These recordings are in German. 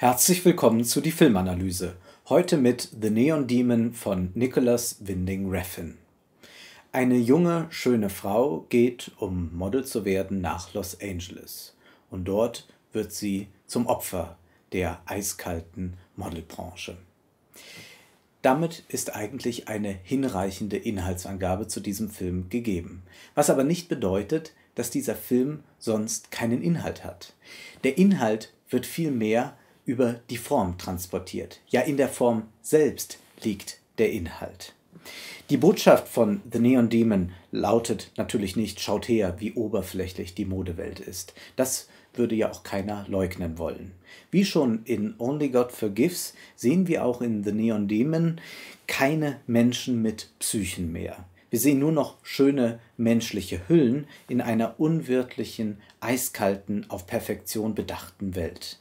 Herzlich willkommen zu die Filmanalyse. Heute mit The Neon Demon von Nicholas Winding Refn. Eine junge, schöne Frau geht, um Model zu werden, nach Los Angeles. Und dort wird sie zum Opfer der eiskalten Modelbranche. Damit ist eigentlich eine hinreichende Inhaltsangabe zu diesem Film gegeben. Was aber nicht bedeutet, dass dieser Film sonst keinen Inhalt hat. Der Inhalt wird vielmehr über die Form transportiert. Ja, in der Form selbst liegt der Inhalt. Die Botschaft von The Neon Demon lautet natürlich nicht, schaut her, wie oberflächlich die Modewelt ist. Das würde ja auch keiner leugnen wollen. Wie schon in Only God Forgives sehen wir auch in The Neon Demon keine Menschen mit Psychen mehr. Wir sehen nur noch schöne menschliche Hüllen in einer unwirtlichen, eiskalten, auf Perfektion bedachten Welt.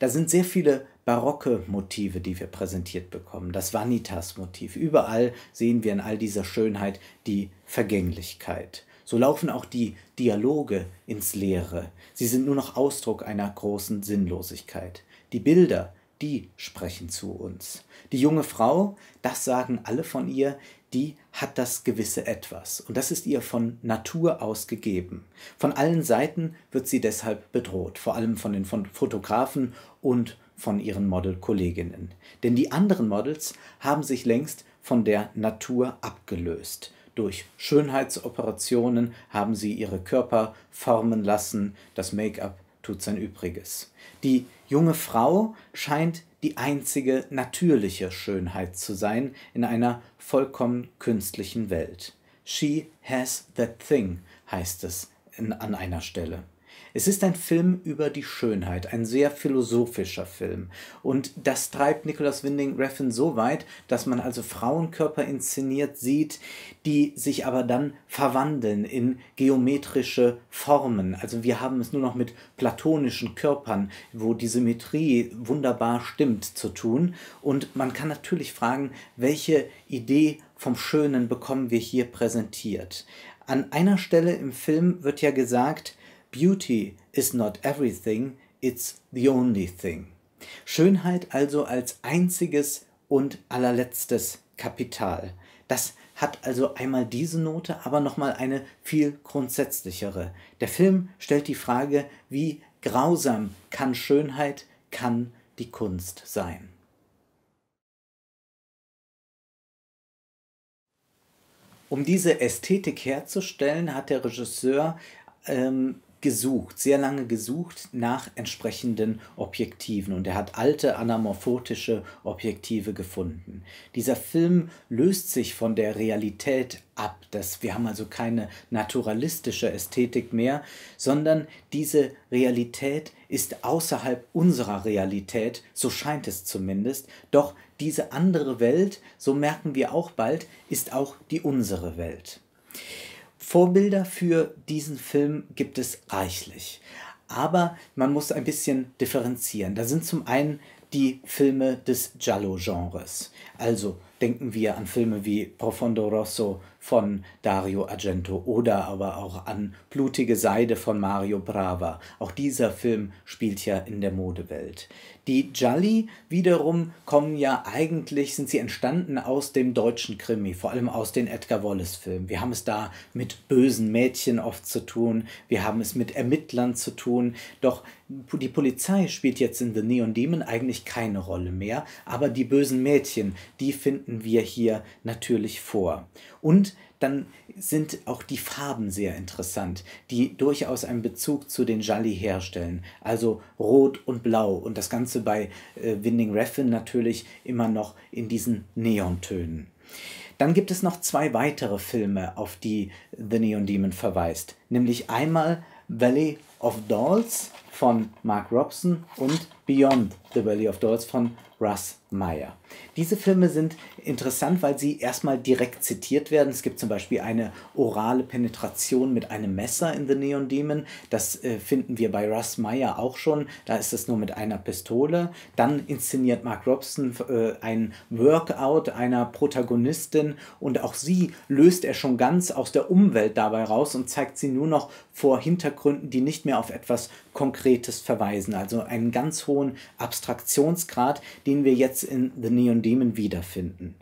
Da sind sehr viele barocke Motive, die wir präsentiert bekommen. Das Vanitas-Motiv. Überall sehen wir in all dieser Schönheit die Vergänglichkeit. So laufen auch die Dialoge ins Leere. Sie sind nur noch Ausdruck einer großen Sinnlosigkeit. Die Bilder, die sprechen zu uns. Die junge Frau, das sagen alle von ihr, die hat das gewisse etwas und das ist ihr von Natur aus gegeben. Von allen Seiten wird sie deshalb bedroht, vor allem von den Fotografen und von ihren Model-Kolleginnen. Denn die anderen Models haben sich längst von der Natur abgelöst. Durch Schönheitsoperationen haben sie ihre Körper formen lassen, das Make-up tut sein Übriges. Die junge Frau scheint die einzige natürliche Schönheit zu sein in einer vollkommen künstlichen Welt. She has that thing heißt es an einer Stelle. Es ist ein Film über die Schönheit, ein sehr philosophischer Film. Und das treibt Nicholas Winding Refn so weit, dass man also Frauenkörper inszeniert sieht, die sich aber dann verwandeln in geometrische Formen. Also wir haben es nur noch mit platonischen Körpern, wo die Symmetrie wunderbar stimmt, zu tun. Und man kann natürlich fragen, welche Idee vom Schönen bekommen wir hier präsentiert. An einer Stelle im Film wird ja gesagt, Beauty is not everything, it's the only thing. Schönheit also als einziges und allerletztes Kapital. Das hat also einmal diese Note, aber nochmal eine viel grundsätzlichere. Der Film stellt die Frage, wie grausam kann Schönheit, kann die Kunst sein. Um diese Ästhetik herzustellen, hat der Regisseur ähm, gesucht, sehr lange gesucht nach entsprechenden Objektiven und er hat alte anamorphotische Objektive gefunden. Dieser Film löst sich von der Realität ab, dass wir haben also keine naturalistische Ästhetik mehr, sondern diese Realität ist außerhalb unserer Realität, so scheint es zumindest, doch diese andere Welt, so merken wir auch bald, ist auch die unsere Welt. Vorbilder für diesen Film gibt es reichlich. Aber man muss ein bisschen differenzieren. Da sind zum einen die Filme des Giallo-Genres. Also denken wir an Filme wie Profondo Rosso von Dario Argento oder aber auch an Blutige Seide von Mario Brava. Auch dieser Film spielt ja in der Modewelt. Die Jolly wiederum kommen ja eigentlich, sind sie entstanden aus dem deutschen Krimi, vor allem aus den Edgar Wallace-Filmen. Wir haben es da mit bösen Mädchen oft zu tun, wir haben es mit Ermittlern zu tun, doch die Polizei spielt jetzt in The Neon Demon eigentlich keine Rolle mehr, aber die bösen Mädchen, die finden wir hier natürlich vor. Und dann sind auch die Farben sehr interessant, die durchaus einen Bezug zu den Jolly herstellen. Also Rot und Blau und das Ganze bei äh, Winding Refn natürlich immer noch in diesen Neontönen. Dann gibt es noch zwei weitere Filme, auf die The Neon Demon verweist, nämlich einmal Valley of Dolls von Mark Robson und Beyond the Valley of Dolls von Russ Meyer. Diese Filme sind interessant, weil sie erstmal direkt zitiert werden. Es gibt zum Beispiel eine orale Penetration mit einem Messer in The Neon Demon. Das äh, finden wir bei Russ Meyer auch schon. Da ist es nur mit einer Pistole. Dann inszeniert Mark Robson äh, ein Workout einer Protagonistin und auch sie löst er schon ganz aus der Umwelt dabei raus und zeigt sie nur noch vor Hintergründen, die nicht mehr auf etwas konkret konkretes Verweisen, also einen ganz hohen Abstraktionsgrad, den wir jetzt in The Neon Demon wiederfinden.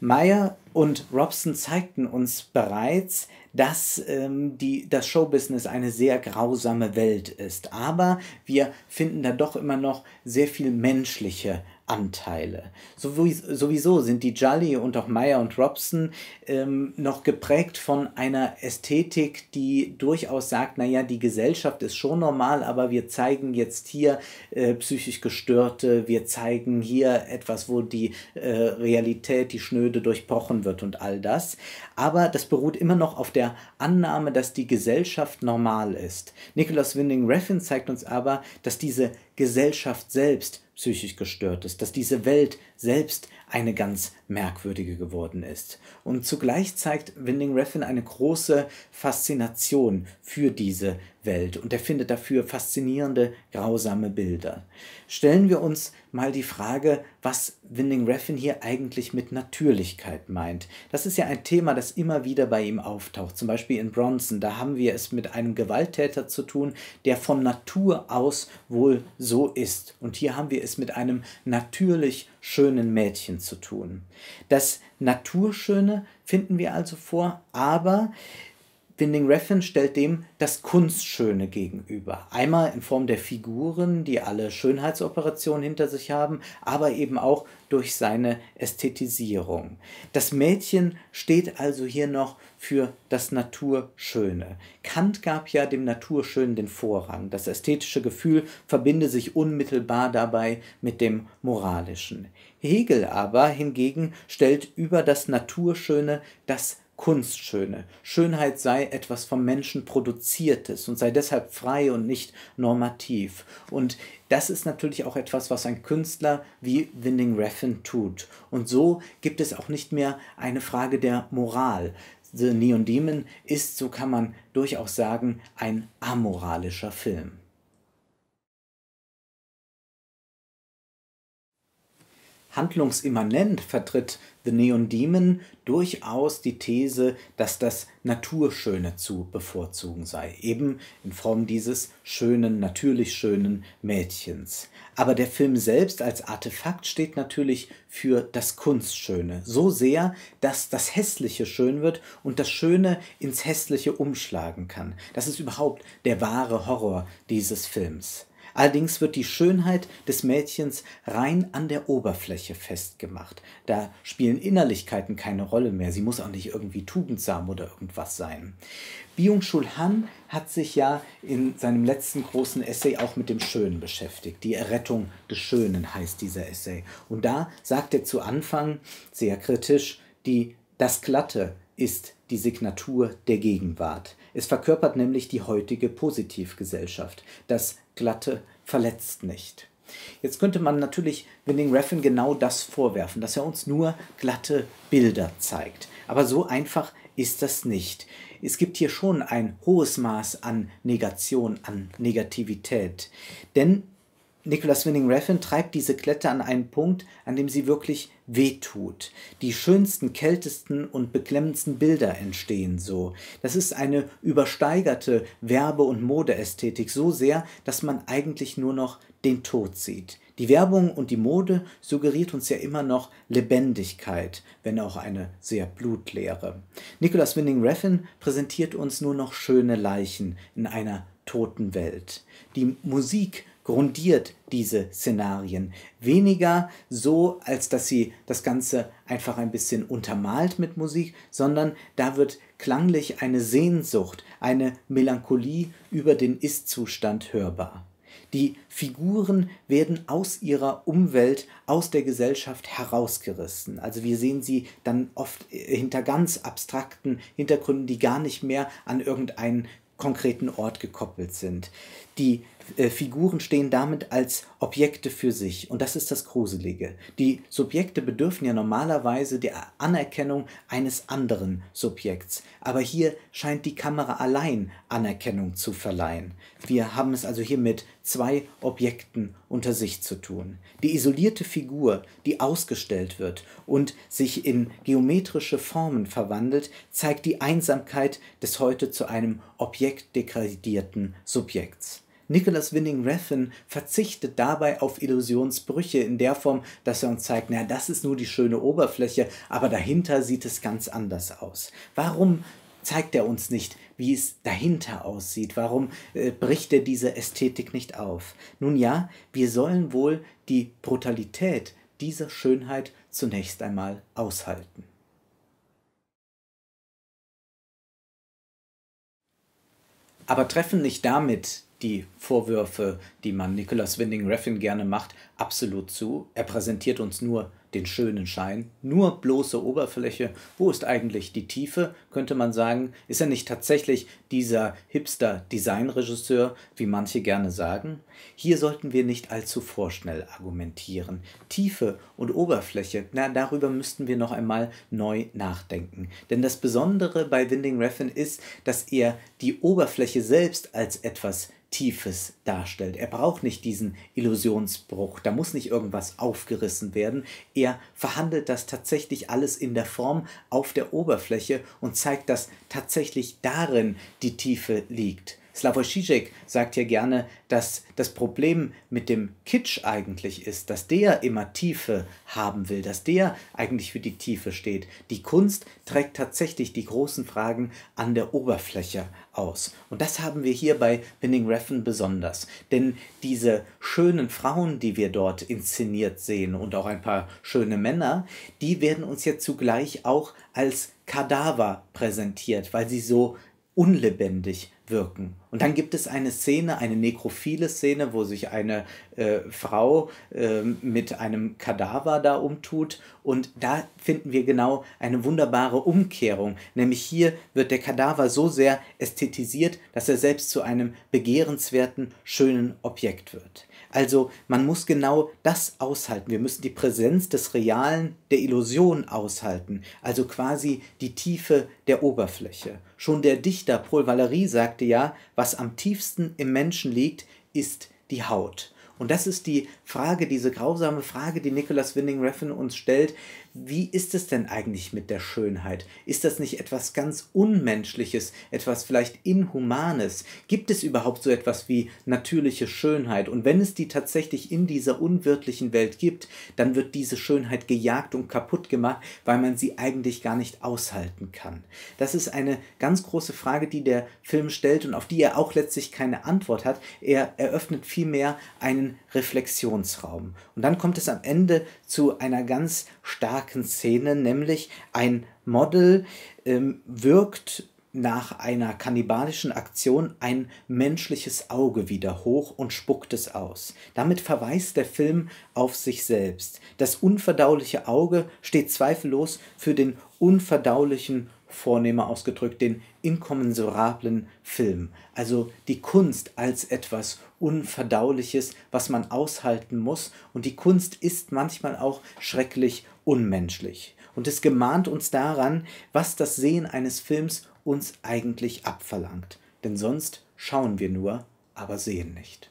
Meyer und Robson zeigten uns bereits, dass ähm, die, das Showbusiness eine sehr grausame Welt ist. Aber wir finden da doch immer noch sehr viel menschliche Anteile. Sowieso sind die Jolly und auch Meyer und Robson ähm, noch geprägt von einer Ästhetik, die durchaus sagt, naja, die Gesellschaft ist schon normal, aber wir zeigen jetzt hier äh, psychisch gestörte, wir zeigen hier etwas, wo die äh, Realität, die Schnöde durchbrochen wird und all das. Aber das beruht immer noch auf der Annahme, dass die Gesellschaft normal ist. Nicholas Winding Refn zeigt uns aber, dass diese Gesellschaft selbst psychisch gestört ist, dass diese Welt selbst eine ganz merkwürdige geworden ist. Und zugleich zeigt Winding Refn eine große Faszination für diese Welt und er findet dafür faszinierende, grausame Bilder. Stellen wir uns mal die Frage, was Winding Refn hier eigentlich mit Natürlichkeit meint. Das ist ja ein Thema, das immer wieder bei ihm auftaucht. Zum Beispiel in Bronson, da haben wir es mit einem Gewalttäter zu tun, der von Natur aus wohl so ist. Und hier haben wir es mit einem natürlich schönen Mädchen zu tun. Das Naturschöne finden wir also vor, aber Winding Refn stellt dem das Kunstschöne gegenüber. Einmal in Form der Figuren, die alle Schönheitsoperationen hinter sich haben, aber eben auch durch seine Ästhetisierung. Das Mädchen steht also hier noch für das Naturschöne. Kant gab ja dem Naturschönen den Vorrang. Das ästhetische Gefühl verbinde sich unmittelbar dabei mit dem moralischen. Hegel aber hingegen stellt über das Naturschöne das Kunstschöne. Schönheit sei etwas vom Menschen produziertes und sei deshalb frei und nicht normativ. Und das ist natürlich auch etwas, was ein Künstler wie Winding Refn tut. Und so gibt es auch nicht mehr eine Frage der Moral. The Neon Demon ist, so kann man durchaus sagen, ein amoralischer Film. handlungsimmanent vertritt The Neon Demon durchaus die These, dass das Naturschöne zu bevorzugen sei, eben in Form dieses schönen, natürlich schönen Mädchens. Aber der Film selbst als Artefakt steht natürlich für das Kunstschöne, so sehr, dass das Hässliche schön wird und das Schöne ins Hässliche umschlagen kann. Das ist überhaupt der wahre Horror dieses Films. Allerdings wird die Schönheit des Mädchens rein an der Oberfläche festgemacht. Da spielen Innerlichkeiten keine Rolle mehr. Sie muss auch nicht irgendwie tugendsam oder irgendwas sein. Byung-Chul Han hat sich ja in seinem letzten großen Essay auch mit dem Schönen beschäftigt. Die Errettung des Schönen heißt dieser Essay. Und da sagt er zu Anfang sehr kritisch, die, das Glatte ist die Signatur der Gegenwart. Es verkörpert nämlich die heutige Positivgesellschaft. Das Glatte verletzt nicht. Jetzt könnte man natürlich Winning Refn genau das vorwerfen, dass er uns nur glatte Bilder zeigt. Aber so einfach ist das nicht. Es gibt hier schon ein hohes Maß an Negation, an Negativität. Denn Nicholas Winning Refn treibt diese Klette an einen Punkt, an dem sie wirklich wehtut. Die schönsten, kältesten und beklemmendsten Bilder entstehen so. Das ist eine übersteigerte Werbe- und Modeästhetik so sehr, dass man eigentlich nur noch den Tod sieht. Die Werbung und die Mode suggeriert uns ja immer noch Lebendigkeit, wenn auch eine sehr blutleere. Nicholas Winning Refn präsentiert uns nur noch schöne Leichen in einer toten Welt. Die Musik grundiert diese Szenarien. Weniger so, als dass sie das Ganze einfach ein bisschen untermalt mit Musik, sondern da wird klanglich eine Sehnsucht, eine Melancholie über den Ist-Zustand hörbar. Die Figuren werden aus ihrer Umwelt, aus der Gesellschaft herausgerissen. Also wir sehen sie dann oft äh, hinter ganz abstrakten Hintergründen, die gar nicht mehr an irgendeinen konkreten Ort gekoppelt sind. Die äh, Figuren stehen damit als Objekte für sich. Und das ist das Gruselige. Die Subjekte bedürfen ja normalerweise der Anerkennung eines anderen Subjekts. Aber hier scheint die Kamera allein Anerkennung zu verleihen. Wir haben es also hier mit zwei Objekten unter sich zu tun. Die isolierte Figur, die ausgestellt wird und sich in geometrische Formen verwandelt, zeigt die Einsamkeit des heute zu einem objektdegradierten Subjekts. Nicholas Winning Refn verzichtet dabei auf Illusionsbrüche in der Form, dass er uns zeigt, naja, das ist nur die schöne Oberfläche, aber dahinter sieht es ganz anders aus. Warum zeigt er uns nicht, wie es dahinter aussieht? Warum äh, bricht er diese Ästhetik nicht auf? Nun ja, wir sollen wohl die Brutalität dieser Schönheit zunächst einmal aushalten. Aber treffen nicht damit die Vorwürfe, die man Nicholas Winding Refn gerne macht, absolut zu. Er präsentiert uns nur den schönen Schein, nur bloße Oberfläche. Wo ist eigentlich die Tiefe, könnte man sagen? Ist er nicht tatsächlich dieser Hipster-Designregisseur, wie manche gerne sagen? Hier sollten wir nicht allzu vorschnell argumentieren. Tiefe und Oberfläche, na, darüber müssten wir noch einmal neu nachdenken. Denn das Besondere bei Winding Refn ist, dass er die Oberfläche selbst als etwas Tiefes darstellt. Er braucht nicht diesen Illusionsbruch, da muss nicht irgendwas aufgerissen werden. Er verhandelt das tatsächlich alles in der Form auf der Oberfläche und zeigt, dass tatsächlich darin die Tiefe liegt. Slavoj Žižek sagt ja gerne, dass das Problem mit dem Kitsch eigentlich ist, dass der immer Tiefe haben will, dass der eigentlich für die Tiefe steht. Die Kunst trägt tatsächlich die großen Fragen an der Oberfläche aus. Und das haben wir hier bei Binning Reffen besonders. Denn diese schönen Frauen, die wir dort inszeniert sehen und auch ein paar schöne Männer, die werden uns ja zugleich auch als Kadaver präsentiert, weil sie so unlebendig wirken. Und dann gibt es eine Szene, eine nekrophile Szene, wo sich eine äh, Frau äh, mit einem Kadaver da umtut. Und da finden wir genau eine wunderbare Umkehrung. Nämlich hier wird der Kadaver so sehr ästhetisiert, dass er selbst zu einem begehrenswerten, schönen Objekt wird. Also man muss genau das aushalten. Wir müssen die Präsenz des Realen, der Illusion aushalten. Also quasi die Tiefe der Oberfläche. Schon der Dichter Paul Valéry sagt, sagte ja, was am tiefsten im Menschen liegt, ist die Haut. Und das ist die Frage, diese grausame Frage, die Nicholas Winning Refn uns stellt wie ist es denn eigentlich mit der Schönheit? Ist das nicht etwas ganz Unmenschliches, etwas vielleicht Inhumanes? Gibt es überhaupt so etwas wie natürliche Schönheit? Und wenn es die tatsächlich in dieser unwirtlichen Welt gibt, dann wird diese Schönheit gejagt und kaputt gemacht, weil man sie eigentlich gar nicht aushalten kann. Das ist eine ganz große Frage, die der Film stellt und auf die er auch letztlich keine Antwort hat. Er eröffnet vielmehr einen Reflexionsraum. Und dann kommt es am Ende zu einer ganz starken Szene, nämlich ein Model ähm, wirkt nach einer kannibalischen Aktion ein menschliches Auge wieder hoch und spuckt es aus. Damit verweist der Film auf sich selbst. Das unverdauliche Auge steht zweifellos für den unverdaulichen, vornehmer ausgedrückt, den inkommensurablen Film. Also die Kunst als etwas Unverdauliches, was man aushalten muss. Und die Kunst ist manchmal auch schrecklich unmenschlich. Und es gemahnt uns daran, was das Sehen eines Films uns eigentlich abverlangt. Denn sonst schauen wir nur, aber sehen nicht.